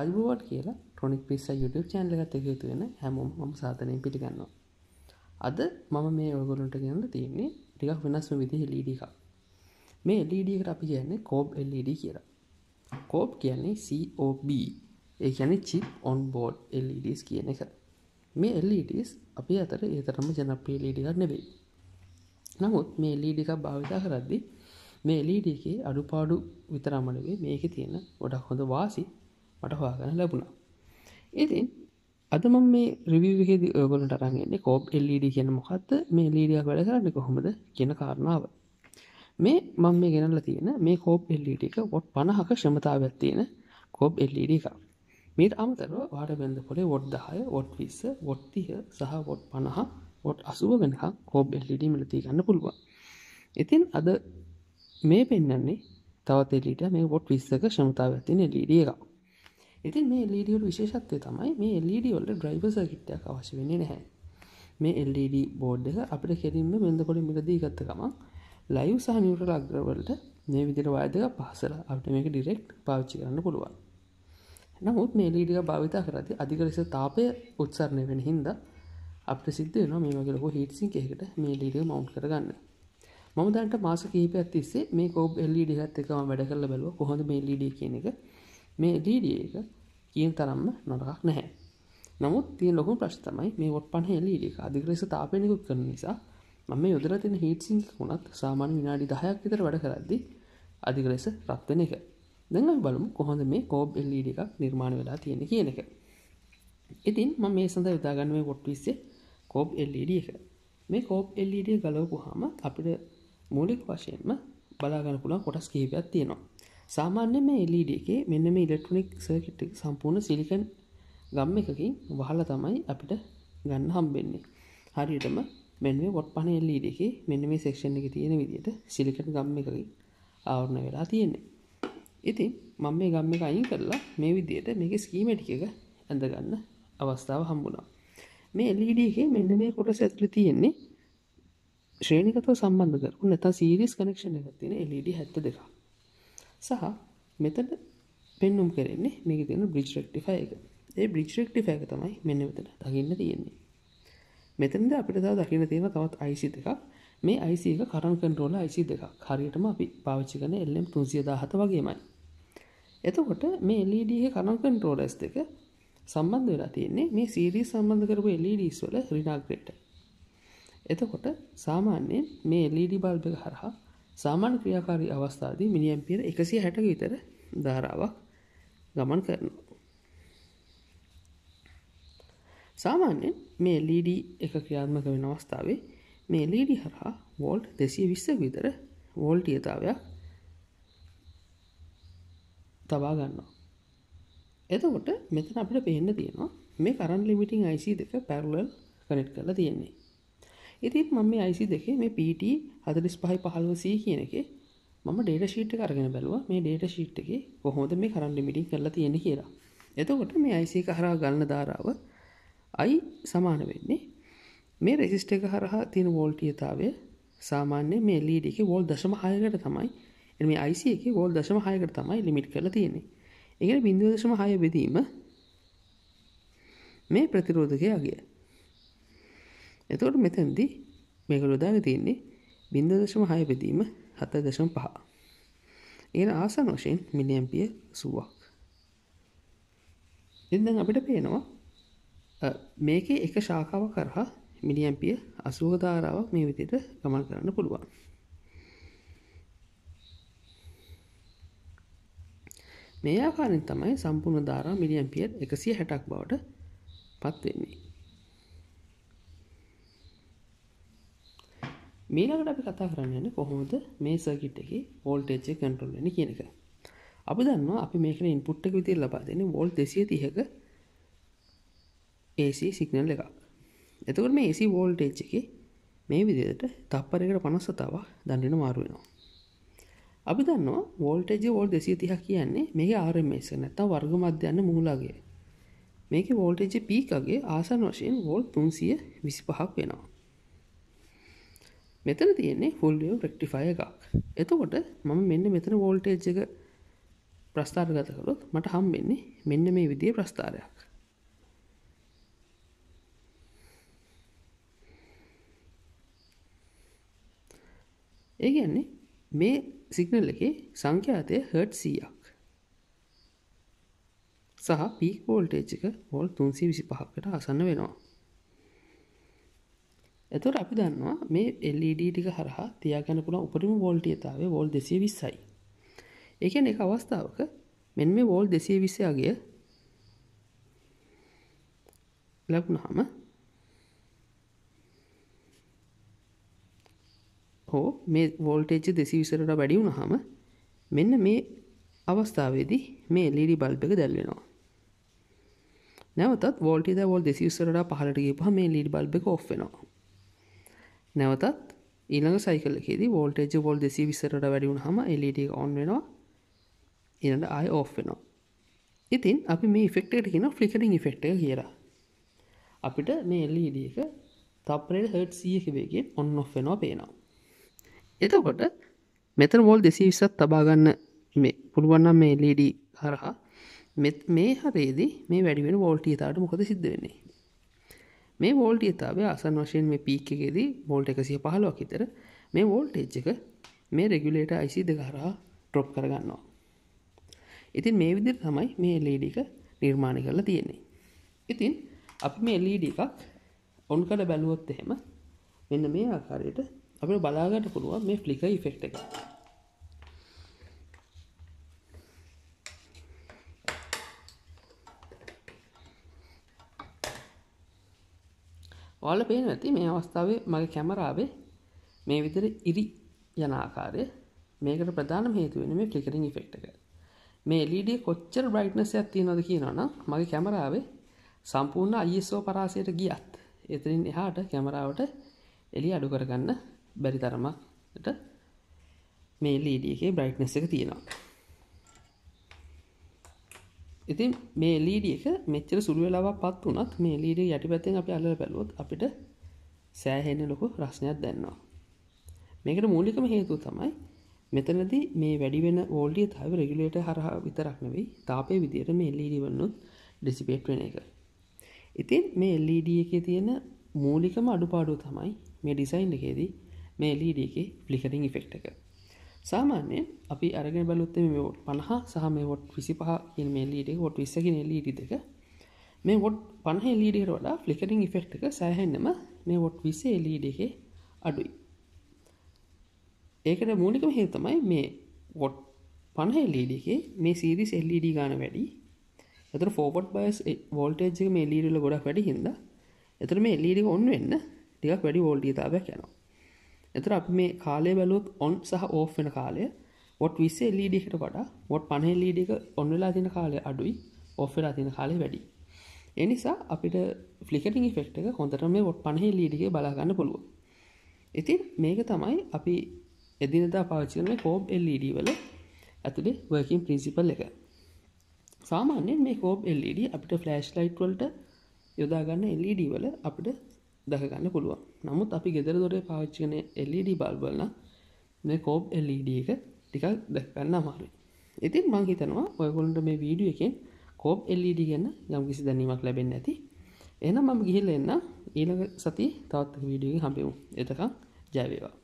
අයිබුවට කියලා tonic පිස්ස YouTube චැන්ලගත හේතුවෙන හැමෝම් ම සාතනයෙන් පිටිගන්නවා. අද මම මේ ඔගොලුන්ට ගන්න තියන්නේ ටිකක් වෙනස්ම විදිහ ලීඩික e මේ ලීඩියකට e අපි කියන්නේ කෝබ් එල්ඩ e කියලා. කෝප් කියන්නේ COB ඒ කියන චිප් ඔන් බෝඩ් එල්ඩස් කියන එක මේ එල්ඩස් අපි අතර ඒතරම ජනප්‍රිය ලීඩිකක් නෙවෙයි. නමුත් මේ ලීඩිකක් භාවිතා කරද්දි මේ ලීඩියගේ අඩුපාඩු විතරමලගේ මේක තියෙන ගොඩක් හොඳ වාසි මට හවාගන ලැබුණා ඉතින් අදම මේ රිවිවහේද ඔගලට අරන්ගන්නේ කෝප් එල්ලඩ කියන මොකක්ද මේ ලීඩියක් e වැඩ කරන්න කොහොමද කියන කාරණාව මේ මං මේ ගෙනල්ල තියෙන මේ කෝප් එල්ලඩ e එක වොට් පණහක ශමතාවයක් තියෙන කෝප් එල්ලඩ එක මීට අමතර වාට බැඳ පොලේ වොඩ් දහය වොට් විස්ස වොට්තිය සහ වොට් පණහ වොට් අසුව වෙනහ කෝප් එල්ලඩ e මලති ගන්න පුළුවන් ඉතින් අද මේ පෙන්න්නන්නේ තවත් එල්ලට මේ වොට් විස්සක ශමතාවයක්තින ලීඩිය එකක් ඉතින් මේ එල්ඩියට e විශේෂත්වය තමයි මේ එල්ඩිවල්ට ඩ්‍රයිව සර්කිට්ටයක් අවශ්‍ය වෙන නැහැ මේ එල්ඩ බෝඩ් e එක අපට කෙරින්ම මෙද පොඩි මිලදී ගත්තකම ලයිව් සහ නිියුටල අග්‍රවලට මේ විදිර වායදක පහසල අපට මේක ඩිරෙක්් පාච්චි කරන්න පුළුවන් නමුත් මේ ලීඩික e භාවිතා කරති අධිකලෙස තාපය උත්සරණය වෙන හින්ද අපට සිද්ධ න මේ වගේලක හිටසින් එකෙකට මේ ලීඩිය මවන්් කරගන්න මමදන්ට මාස කීපයක් තිස්සේ මේ කෝබ් එල්ලඩිහත් එකම වැඩ කරල බැලුව කොහොඳ මේ ලීඩිය කියන එක මේ ලීඩිය එක කියන තරම්ම නොටකක් නැහැ නමුත් තිය ලොකු ප්‍රශ්තමයි මේ ොට් පහේ ලීඩික අධිකරෙස තාපයනකුත් කරන නිසා මම යොදර තින හිටසිං වුණත් සාමාන්‍ය විනාඩි දහයක් විතර වැඩ කරද්දි අධික ලෙස රත්වන එක දැඟ බලමු කොහොඳ මේ කෝබ් එල්ලීඩ එකක් නිර්මාණ වෙලා තියෙන කියන එක ඉතින් ම මේ සඳ යොදාගන්නුවේ කොට්විස්සේ කෝබ් එල්ලඩ එක මේ කෝබ් එල්ලඩ ගලවපුහාම අපිට මූලික වශයෙන්ම බලාගන්න පුළන් කොටස් කීපයක් තියෙනවා සාමාන්‍ය මේ එලිඩ e එකේ මෙන්න මේ ඉලෙක්ට්‍රොනික් සර්කිට් සම්පූර්ණ සිලිකන් ගම් එකකින් වහල තමයි අපිට ගන්න හම්බෙන්නේ හරියටම මෙන්න මේ වොට් පහන එල්ලීඩ එකේ මෙන්න මේ සෙක්ෂන් එක තියෙන විදිහට සිලිකන් ගම් එකකින් ආවරණ වෙලා තියෙන්නේ ඉතින් මම මේ ගම් එක අයින් කරලා මේ විදිහට මේක ස්කීමටික එක ඇඳගන්න අවස්ථාව හම්බුණා මේ එල්ලීඩ e එකේ මෙන්න මේ කොටස ඇතුළේ තියෙන්නේ ශ්‍රේණිකතව සම්බන්ධ කරපු නැත්නම් සීරීස් කනෙක්ෂන් එකක් තියෙන LED 72ක්. සහ මෙතන පෙන්නුම් කරන්නේ මේක තියෙන බ්‍රිජ් රෙක්ටිෆයි එක ඒ බ්‍රිජ් රෙක්ටිෆයි එක තමයි මෙන්න මෙතන දකින්න තියෙන්නේ මෙතනද අපිට තව දකින්න තියෙන තවත් IC දෙකක් මේ IC එක කරන්ට් කන්ට්‍රෝලර් IC දෙකක් හරියටම අපි පාවිච්චි කරන LM 317 වගේමයි එතකොට මේ LED එකේ කරන්ට් කන්ට්‍රෝලර්ස් දෙක සම්බන්ධ වෙලා තියෙන්නේ මේ සීරීස් සම්බන්ධ කරපු LEDs වල රිනාග්‍රේටර් එතකොට සාමාන්‍යයෙන් මේ LED බල්බ් එක හරහා සාමාන්‍ය ක්‍රියාකාරී අවස්ථාදී මිනිියම්පියර එකසිය හැට විතර ධාරාවක් ගමන් කරනවා. සාමාන්‍යෙන් මේ ලීඩී එක ක්‍රියාත්මක වෙන අවස්ථාවේ මේ ලීඩි හරහා වෝල්ට් දෙසිය විස්ස විතර වෝල්ටියතාවයක් තබා ගන්නවා. එතකොට මෙතන අපට පේන්න තියෙනවා මේ කරන් ලිමිටිං IC දෙක පැරලල් කනෙට් කරලා තියෙන්නේ ඉතිත් මම මේ අයිසි දෙකේ මේ පට හදලිස් පහයි පහලුවසී කියන එක මම ඩේට ශීට් කරගෙන බැලවා මේ ඩේට ශීට් එක කොහොද මේ කරන්න මිටි කරලා තියෙන කියලා එතකොට මේ අයිසි හරා ගන්න ධාරාව අයි සමාන වෙන්නේ මේ රෙසිස්ට එක හරහා තියෙන වෝල්ටියතාවය සාමාන්‍ය මේ ලීඩ e එක වෝල් දශම හයකට තමයි එම අයිසි එක වෝල් දශම හයකට තමයි ලිමිට් කරලා තියෙන්නේ එකට බින්දුව දශම හය බෙදීම මේ ප්‍රතිරෝධකය අගේ එතකොට මෙතැන්දි මේක ලොදාග තියන්නේ බින්ද දශම හය බෙදීම හත දශම පහ ඒ ආසන් වශයෙන් මිලියම්පිය සුවක් එදැන් අපිට පේනවා මේක එක ශාකාව කරහා මිලියම්පිය අසුවධාරාවක් මේ විදියට ගමන් කරන්න පුළුවන් මේ ආකාරෙන් තමයි සම්පූර්ණ ධාරා මිලියම්පියත් එකසිය හැටක් බවට පත්වෙන්නේ මීළඟට අපි කතා කරන්න යන්න කොහොමද මේ සර්කිට් එක වෝල්ටේජ්ජ කන්ටරල්ලන කියනක අපි දන්න අපි මේක ඉන්පුට්ට විතිර ලබා දෙන වෝල් දෙසිය තිහක AC සිගනල් එකක් එතකට මේ AC වෝල්ටේජ් එක මේ විදියට තප්පරකට පනස්සතාව දන්නන මාරුවෙනවා අපි දන්න වෝල්ටේජ වෝල් දෙසිය තිහ කියන්නේ මේ ආරමේස නැත්තම් වර්ග මධ්‍යයන්න මුහලාගේ මේක වෝල්ටේජ පීකගේ ආසන් වශයෙන් වෝල් තුන්සිය විසි පහක් වෙනවා මෙතන තියන්නේ ෆුල්ියෝ ප්‍රෙක්ටිෆය එකක් එතකොට මම මෙන්න මෙතන වෝල්ටේජ් එක ප්‍රස්ථාර්ගත කළොත් මට හම් වෙන්නේ මෙන්න මේ විදිේ ප්‍රස්ථාරයක් ඒ කියන්නේ මේ සිගනල් එක සංඛ්‍යාතය හට් සීයක් සහ පීක් වෝල්ටේජ් එක වොල් තුන්සි විසි පහක්කට අසන්න වෙනවා එතුට අපි දන්නවා මේ එල්ඩ e ටික හරහා තියාගැන පුළ උපරිම වෝල්ටියතාව වෝල් දෙසිය විස්සයි එකන එක අවස්ථාවක මෙන් මේ වෝල් දෙසිය විසයාගේ ලැබුණහම හෝ මේ වෝල්ටේජ් දෙසි විසරට වැඩි වුණහම මෙන්න මේ අවස්ථාවේදී මේ එලිඩි e බල්බ එක දැල්වෙනවා නැවතත් වෝල්ටේද වෝල් දෙසි විසරට පහලට ගිය පහ මේ ලිඩි e බල්බ එක ඔෆ් වෙනවා නැවතත් ඊළඟ සයිකලෙදී වෝල්ටේජ වෝල් දෙසි විසරට වැඩිුණ හම එලඩ ඔන් වෙනවා ඉරට අය ඕ් වෙනවා ඉතින් අපි මේ ෆෙක්ටට කියෙන ෆලිකටින් ෆෙක්ට කියලා අපිට මේ එල්ලඩක තපරෙල් හට් සියක වේගෙන් ඔන්න ඔ් වෙනවා පේනවා එතකොට මෙතර වෝල් දෙසි විසත් තබාගන්න මේ පුළුවන්නම් මේ එල්ලඩ හරහා මෙත් මේ හරේදී මේ වැඩිවෙන වෝල්ටී තාට මොකද සිද්ධ වෙන්නේ මේ වෝල්ටියතාව අසන් වශයෙන් මේ පීක්කෙදී වෝල්ට එකසිය පහලොක් හිතර මේ වෝල්ට එච්ච එක මේ රෙගුලේට අයිසි දෙකරා ට්‍රොප් කරගන්නවා. ඉතින් මේ විදිර තමයි මේ එලඩික නිර්මාණය කරලා තියෙන්නේ. ඉතින් අපි මේ එලඩ එකක් ඔන් කළ බැලුවොත් එහෙම මෙන්න මේ ආකාරයට අප බලාගට පුළුවන් මේ ෆ්ලික ෆෙක්් එක ඔයාල පේන ඇති මේ අවස්ථාවේ මගේ කැමරාවේ මේ විතර ඉරි යනාකාරය මේකට ප්‍රධාන හේතුවෙන මේ ෆ්ලිකරින් ෆෙක්ටක මේ ලඩ කොච්චර බ්‍රයිට්නසයක් තියෙනද කියනවන මගේ කැමරාවේ සම්පූර්ණ අයිස්ෝ පරාසයට ගියත් එතරින් එහාට කැමරාවට එලි අඩු කරගන්න බැරි තරමට මේ ලීඩියගේ බ්‍රයිට්නස එක තියෙනවා ඉතින් මේ ලීඩිය එක මෙච්චර සුළුවෙලාව පත් වනත් මේ ලීඩිය යටි පැත්තෙන් අපි අල්ල බැලුවොත් අපිට සෑහෙන ලොකු රස්නයක් දැන්නවා මේකට මූලිකම හේතුව තමයි මෙතනද මේ වැඩිවෙන ෝල්ඩිය තව රෙගුලේට හරහා විතරක්නවෙයි තාපය විදියට මේ ලීඩි වන්නුත් ඩිසිපේට් වෙන එක ඉතින් මේ ලීඩිය එක තියෙන මූලිකම අඩුපාඩුව තමයි මේ ඩිසයින් එකේදී මේ ලීඩිය එක ෆ්ලිකරින් ඉෆෙක්් එක සාමාන්‍ය අපි අරගෙන බලුත්ත මේ ෝට් පණහා සහ මේ ොට් විසි පහ කියල් මේ ලීඩ ොට් විස්සගෙන ලීඩි දෙක මේ ොට් පණහ ලීඩෙට වඩා ෆලිකටින් ඉෆෙක්් එක සෑහෙන්නම මේ ොට් විසේ ලීඩෙහේ අඩුයි ඒකට මූලිකම හේ තමයි මේ වොට් පණහ ලීඩගේ මේ සීරිස් එල්ලඩ e ගාන වැඩි එතර ෆෝපොට් බයස් වෝල්ටේජ් මේ ලීඩල ගොඩක් වැඩි හිද එතර මේ e එල්ලඩ ඔන්න වෙන්න ටිකක් වැඩි වෝල්ඩීතාවයක් යනවා එතර අප මේ කාලය බැලුවත් ඔන් සහ ඕ වෙන කාලය ොට් විස්සේ ලීඩිකට වඩා ොට් පනහ ලීඩික ඔන්නවෙලා තින කාලය අඩුයි ඔෆෙලා තින කාලය වැඩි එනිසා අපිට ෆලිකටින් ෆෙක්ට එක හොඳට මේ ොට් පනහ ලීඩික බලාගන්න පුළුව ඉතින් මේක තමයි අපි එදිනතා පාචින කෝබ් එල්ඩ වල ඇතුළේ වර්කින් පින්සිපල් එක සාමාන්‍යෙන් මේ කෝබ් එල්ඩ අපිට ෆලෑස්් ලයිට්වලට යොදාගන්න එල්ඩ වල අපිට දකගන්න පුළුවන් නමුත් අපි ගෙදර දොරේ පාච්චින එල්ඩ බල්බලන මේ කෝප් එල්ඩ e එක ටිකක් දැක්කන්න අමාරුයි ඉතින් මං හිතනවා ඔයගොලන්ට මේ වීඩිය එකෙන් කෝප් එල්ඩ ගන්න යම් කිසි දැනීමක් ලැබෙන් ඇති එන මම ගිහිල්ල එන්න ඊළඟ සති තවත් වීඩියෝ හම්බෙමු එතකම් ජයවේවා